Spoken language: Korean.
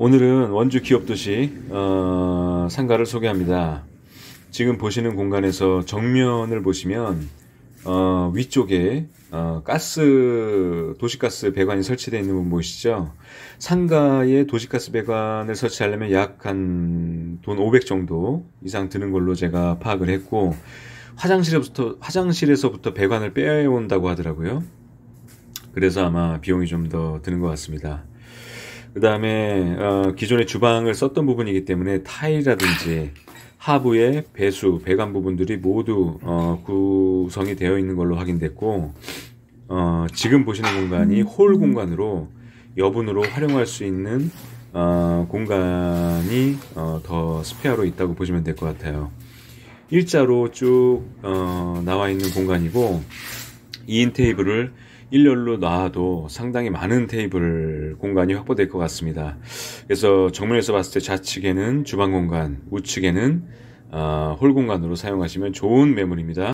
오늘은 원주 기업 도시 어, 상가를 소개합니다. 지금 보시는 공간에서 정면을 보시면 어, 위쪽에 어, 가스 도시가스 배관이 설치되어 있는 분 보이시죠? 상가에 도시가스 배관을 설치하려면 약 한 돈 500 정도 이상 드는 걸로 제가 파악을 했고 화장실에서부터 화장실에서부터 배관을 빼온다고 하더라고요. 그래서 아마 비용이 좀 더 드는 것 같습니다. 그 다음에 어, 기존의 주방을 썼던 부분이기 때문에 타일이라든지 하부의 배수, 배관 부분들이 모두 어, 구성이 되어 있는 걸로 확인됐고 어, 지금 보시는 공간이 음. 홀 공간으로 여분으로 활용할 수 있는 어, 공간이 어, 더 스페어로 있다고 보시면 될 것 같아요. 일자로 쭉 어, 나와 있는 공간이고 2인 테이블을 일렬로 놔도 상당히 많은 테이블 공간이 확보될 것 같습니다. 그래서 정면에서 봤을 때 좌측에는 주방 공간, 우측에는 어, 홀 공간으로 사용하시면 좋은 매물입니다.